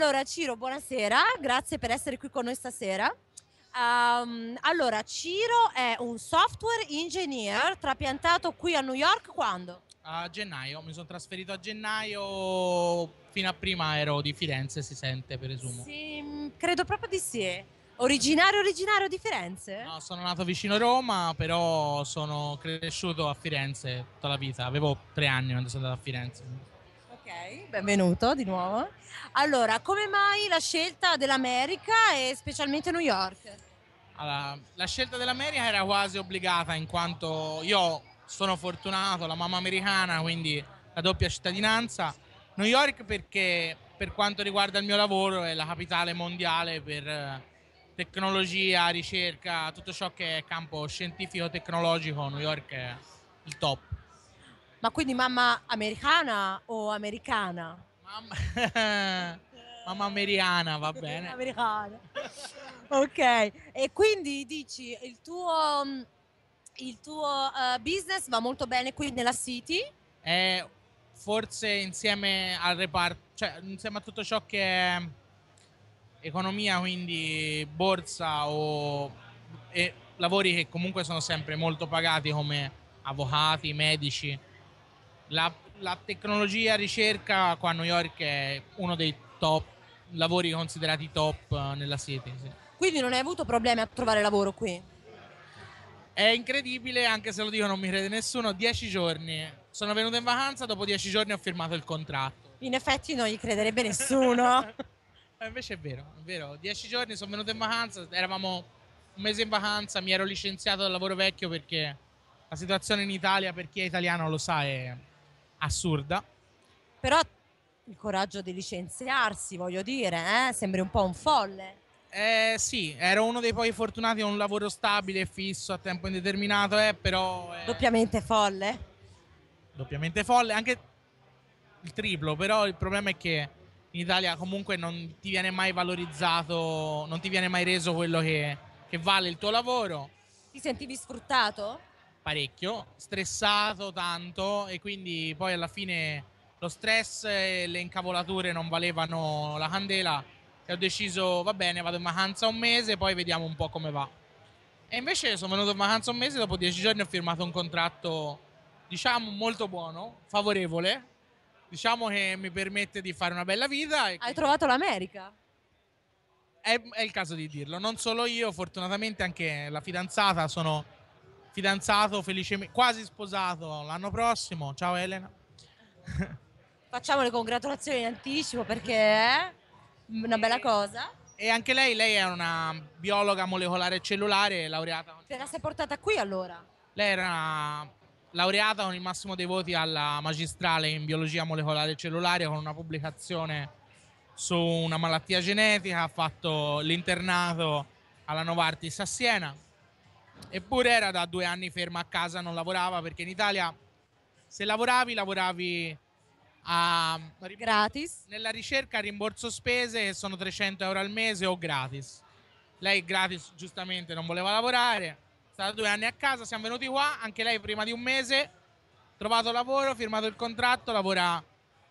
Allora, Ciro, buonasera, grazie per essere qui con noi stasera. Um, allora, Ciro è un software engineer trapiantato qui a New York quando? A gennaio, mi sono trasferito a gennaio, fino a prima ero di Firenze, si sente presumo. Sì, mm, credo proprio di sì. Originario originario di Firenze? No, sono nato vicino a Roma, però sono cresciuto a Firenze tutta la vita. Avevo tre anni quando sono andato a Firenze benvenuto di nuovo. Allora, come mai la scelta dell'America e specialmente New York? Allora, la scelta dell'America era quasi obbligata in quanto io sono fortunato, la mamma americana, quindi la doppia cittadinanza. New York perché per quanto riguarda il mio lavoro è la capitale mondiale per eh, tecnologia, ricerca, tutto ciò che è campo scientifico-tecnologico, New York è il top. Ma quindi mamma americana o americana? Mamma, mamma americana, va bene. americana. Ok, e quindi dici il tuo, mm, il tuo uh, business va molto bene qui nella City? Eh, forse insieme al reparto, cioè insieme a tutto ciò che è mm, economia, quindi borsa o lavori che comunque sono sempre molto pagati come avvocati, medici la, la tecnologia ricerca qua a New York è uno dei top lavori considerati top eh, nella City. Sì. Quindi non hai avuto problemi a trovare lavoro qui? È incredibile, anche se lo dico non mi crede nessuno, dieci giorni. Sono venuto in vacanza, dopo dieci giorni ho firmato il contratto. In effetti non gli crederebbe nessuno. Eh, invece è vero, è vero. Dieci giorni sono venuto in vacanza, eravamo un mese in vacanza, mi ero licenziato dal lavoro vecchio perché la situazione in Italia, per chi è italiano lo sa, è assurda. Però il coraggio di licenziarsi, voglio dire, eh? sembri un po' un folle. Eh, sì, ero uno dei pochi fortunati a un lavoro stabile e fisso a tempo indeterminato, eh, però... Eh, doppiamente folle. Doppiamente folle, anche il triplo, però il problema è che in Italia comunque non ti viene mai valorizzato, non ti viene mai reso quello che, che vale il tuo lavoro. Ti sentivi sfruttato? parecchio, stressato tanto e quindi poi alla fine lo stress e le incavolature non valevano la candela e cioè, ho deciso va bene vado in vacanza un mese poi vediamo un po' come va. E invece sono venuto in vacanza un mese, dopo dieci giorni ho firmato un contratto diciamo molto buono, favorevole, diciamo che mi permette di fare una bella vita. Hai trovato l'America? È, è il caso di dirlo, non solo io, fortunatamente anche la fidanzata sono fidanzato, felicemente, quasi sposato l'anno prossimo. Ciao Elena. Facciamo le congratulazioni in anticipo perché è eh, una bella cosa. E anche lei, lei è una biologa molecolare e cellulare laureata. Te la sei portata qui allora? Lei era laureata con il massimo dei voti alla magistrale in biologia molecolare e cellulare con una pubblicazione su una malattia genetica, ha fatto l'internato alla Novartis a Siena Eppure era da due anni ferma a casa, non lavorava perché in Italia se lavoravi, lavoravi a, gratis. Nella ricerca rimborso spese che sono 300 euro al mese o gratis. Lei gratis giustamente non voleva lavorare, stata due anni a casa, siamo venuti qua, anche lei prima di un mese, trovato lavoro, firmato il contratto, lavora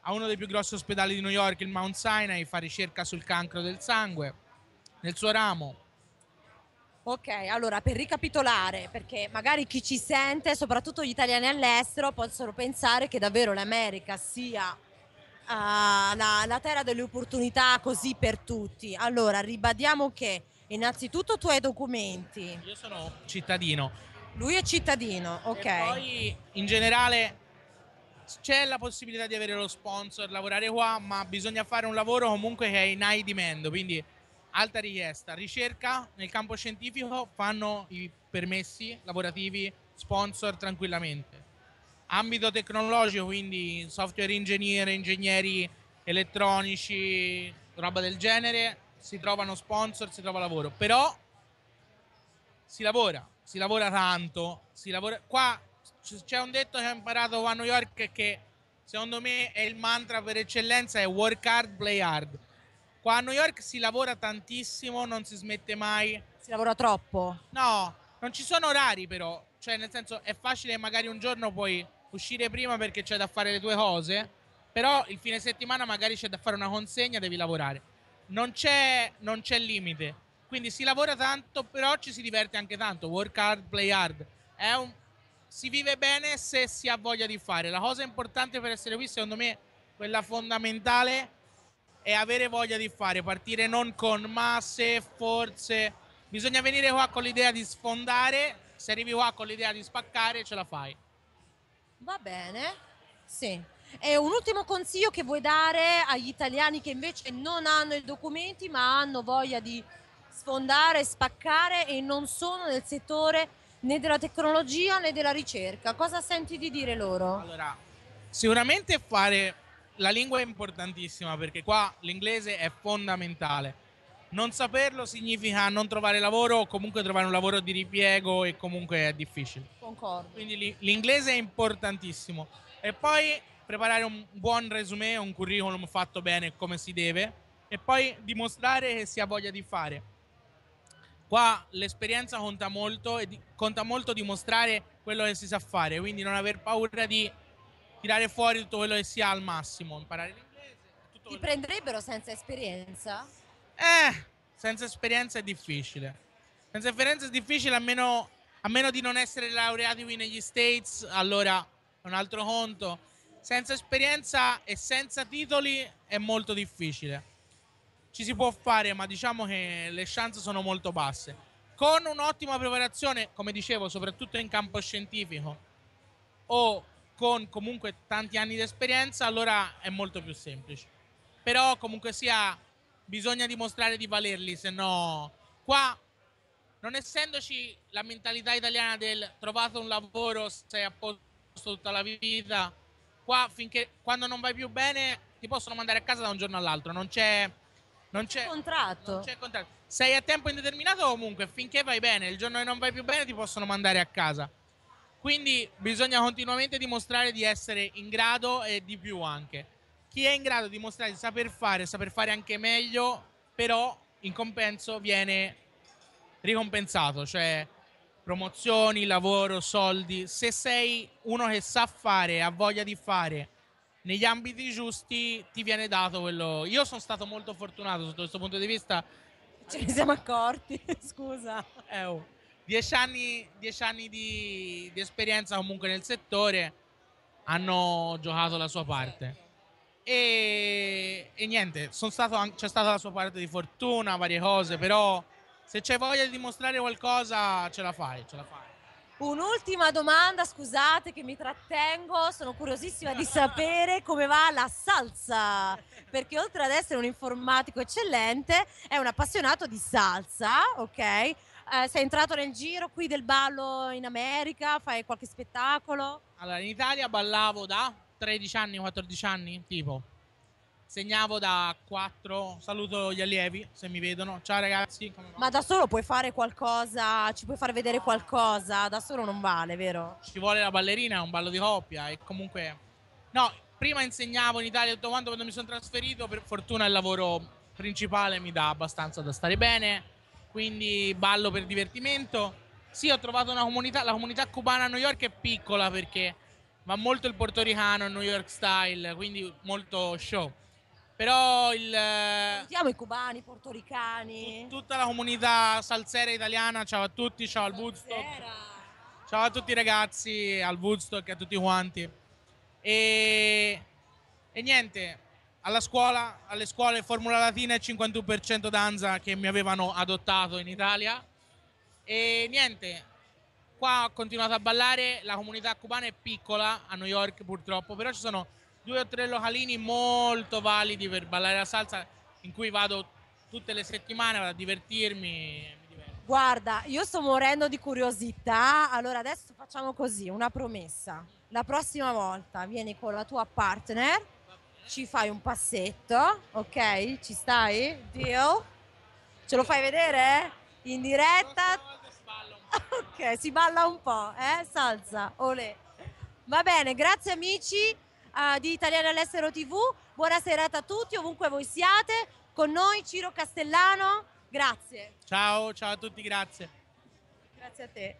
a uno dei più grossi ospedali di New York, il Mount Sinai, fa ricerca sul cancro del sangue, nel suo ramo Ok, allora per ricapitolare, perché magari chi ci sente, soprattutto gli italiani all'estero, possono pensare che davvero l'America sia uh, la, la terra delle opportunità così per tutti. Allora, ribadiamo che innanzitutto tu hai documenti. Io sono cittadino. Lui è cittadino, ok. E poi in generale c'è la possibilità di avere lo sponsor, lavorare qua, ma bisogna fare un lavoro comunque che è in high demand, quindi alta richiesta, ricerca nel campo scientifico, fanno i permessi lavorativi, sponsor tranquillamente. Ambito tecnologico, quindi software engineer, ingegneri elettronici, roba del genere, si trovano sponsor, si trova lavoro, però si lavora, si lavora tanto, si lavora... Qua c'è un detto che ho imparato a New York che secondo me è il mantra per eccellenza, è work hard, play hard Qua a New York si lavora tantissimo, non si smette mai. Si lavora troppo? No, non ci sono orari però, cioè nel senso è facile magari un giorno puoi uscire prima perché c'è da fare le tue cose, però il fine settimana magari c'è da fare una consegna, devi lavorare. Non c'è, non c'è limite, quindi si lavora tanto, però ci si diverte anche tanto, work hard, play hard. Un, si vive bene se si ha voglia di fare. La cosa importante per essere qui, secondo me, quella fondamentale è e avere voglia di fare, partire non con masse, se forse bisogna venire qua con l'idea di sfondare, se arrivi qua con l'idea di spaccare ce la fai. Va bene, sì. E un ultimo consiglio che vuoi dare agli italiani che invece non hanno i documenti ma hanno voglia di sfondare, spaccare e non sono nel settore né della tecnologia né della ricerca. Cosa senti di dire loro? Allora, sicuramente fare la lingua è importantissima perché qua l'inglese è fondamentale. Non saperlo significa non trovare lavoro o comunque trovare un lavoro di ripiego e comunque è difficile. Concordo. Quindi l'inglese è importantissimo. E poi preparare un buon resume, un curriculum fatto bene come si deve e poi dimostrare che si ha voglia di fare. Qua l'esperienza conta molto e conta molto dimostrare quello che si sa fare, quindi non aver paura di tirare fuori tutto quello che si ha al massimo, imparare l'inglese. Tutto Ti prenderebbero senza esperienza? Eh, senza esperienza è difficile. Senza esperienza è difficile a meno, a meno di non essere laureati qui negli States, allora è un altro conto. Senza esperienza e senza titoli è molto difficile. Ci si può fare, ma diciamo che le chance sono molto basse. Con un'ottima preparazione, come dicevo, soprattutto in campo scientifico, o con comunque tanti anni di esperienza, allora è molto più semplice. Però comunque sia, bisogna dimostrare di valerli, se no qua, non essendoci la mentalità italiana del trovato un lavoro, sei a posto tutta la vita, qua finché, quando non vai più bene ti possono mandare a casa da un giorno all'altro, non c'è... Non c'è, contratto. non c'è contratto. Sei a tempo indeterminato comunque, finché vai bene, il giorno che non vai più bene ti possono mandare a casa. Quindi bisogna continuamente dimostrare di essere in grado e di più anche. Chi è in grado di mostrare di saper fare, saper fare anche meglio, però in compenso viene ricompensato, cioè promozioni, lavoro, soldi. Se sei uno che sa fare, ha voglia di fare negli ambiti giusti, ti viene dato quello. Io sono stato molto fortunato sotto questo punto di vista. Ce ne siamo accorti, scusa. Eh, oh dieci anni, dieci anni di, di, esperienza comunque nel settore hanno giocato la sua parte. E, e niente, stato, c'è stata la sua parte di fortuna, varie cose, però se c'è voglia di dimostrare qualcosa ce la fai, ce la fai. Un'ultima domanda, scusate che mi trattengo, sono curiosissima di sapere come va la salsa, perché oltre ad essere un informatico eccellente è un appassionato di salsa, ok? eh, sei entrato nel giro qui del ballo in America? Fai qualche spettacolo? Allora, in Italia ballavo da 13 anni, 14 anni, tipo. Segnavo da 4, saluto gli allievi se mi vedono. Ciao ragazzi. Ma da solo puoi fare qualcosa, ci puoi far vedere qualcosa, da solo non vale, vero? Ci vuole la ballerina, è un ballo di coppia e comunque... No, prima insegnavo in Italia tutto quanto quando mi sono trasferito, per fortuna il lavoro principale mi dà abbastanza da stare bene quindi ballo per divertimento. Sì, ho trovato una comunità, la comunità cubana a New York è piccola perché va molto il portoricano, New York style, quindi molto show. Però il... Eh, Salutiamo i cubani, i portoricani. Tutta la comunità salsera italiana, ciao a tutti, ciao al Woodstock. Ciao a tutti i ragazzi, al Woodstock, a tutti quanti. E, e niente, alla scuola, alle scuole Formula Latina e 51% danza che mi avevano adottato in Italia. E niente, qua ho continuato a ballare, la comunità cubana è piccola a New York purtroppo, però ci sono due o tre localini molto validi per ballare la salsa in cui vado tutte le settimane, a divertirmi. Guarda, io sto morendo di curiosità, allora adesso facciamo così, una promessa. La prossima volta vieni con la tua partner ci fai un passetto, ok? Ci stai? Deal? Ce lo fai vedere? In diretta? Ok, si balla un po', eh? Salsa, olè. Va bene, grazie amici uh, di Italiano all'estero TV, buona serata a tutti, ovunque voi siate, con noi Ciro Castellano, grazie. Ciao, ciao a tutti, grazie. Grazie a te.